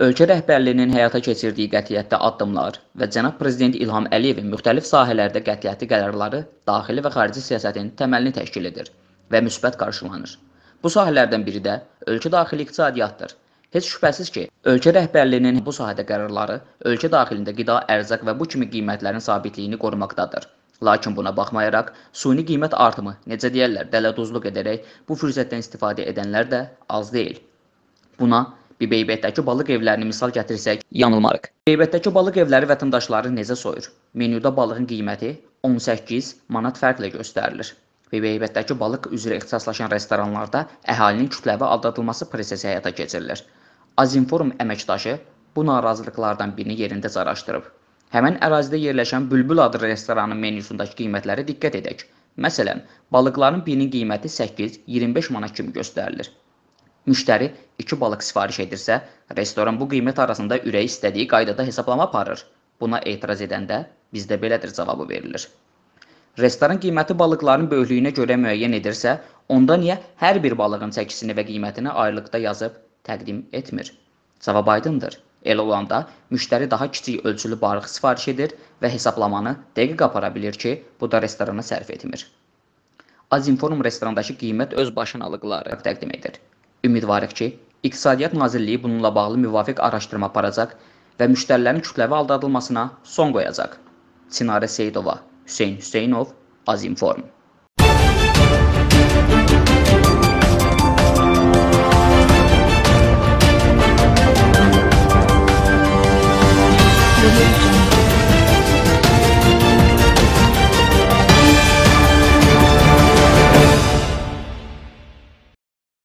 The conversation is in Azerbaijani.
Ölkə rəhbərliyinin həyata keçirdiyi qətiyyətli addımlar və cənab prezident İlham Əliyevin müxtəlif sahələrdə qətiyyətli qərarları daxili və xarici siyasətin təməlini təşkil edir və müsbət qarşılanır. Bu sahələrdən biri də ölkə daxili iqtisadiyyatdır. Heç şübhəsiz ki, ölkə rəhbərliyinin bu sahədə qərarları ölkə daxilində qida, ərzaq və bu kimi qiymətlərin sabitliyini qorumaqdadır. Lakin buna baxmayaraq, suni qiymət artımı, necə deyərlər, dələduzluq edərək bu fürsətdən istifadə edənlər də az deyil. Buna Bir Beybətdəki balıq evlərini misal gətirsək, yanılmarıq. Beybətdəki balıq evləri vətəndaşları necə soyur? Menyuda balığın qiyməti 18 manat fərqlə göstərilir. Beybətdəki balıq üzrə ixtisaslaşan restoranlarda əhalinin kütləvi aldadılması prosesi həyata keçirilir. Azinforum əməkdaşı bu narazılıqlardan birini yerində caraşdırıb. Həmin ərazidə yerləşən Bülbül adlı restoranın menyusundakı qiymətlərə diqqət edək. Məsələn, balıqların birinin qiyməti 8-25 manat kimi göstərilir. Müştəri iki balıq sifariş edirsə, restoran bu qiymət arasında ürəyi istədiyi qaydada hesablama aparır. Buna etiraz edəndə bizdə belədir cavabı verilir. Restoran qiyməti balıqların böyüklüyünə görə müəyyən edirsə, onda niyə hər bir balığın çəkisini və qiymətini ayrılıqda yazıb təqdim etmir? Cavab aydındır. Elə olanda müştəri daha kiçik ölçülü balıq sifariş edir və hesablamanı dəqiq apara bilir ki, bu da restorana sərf etmir. Azinforum restorandakı qiymət öz başınalıqları təqdim edir. Ümidvarıq ki, İqtisadiyyat Nazirliyi bununla bağlı müvafiq araşdırma aparacaq və müştərilərin kütləvi aldadılmasına son qoyacaq. Çinarə Seyidova, Hüseyn Hüseynov, Azinform.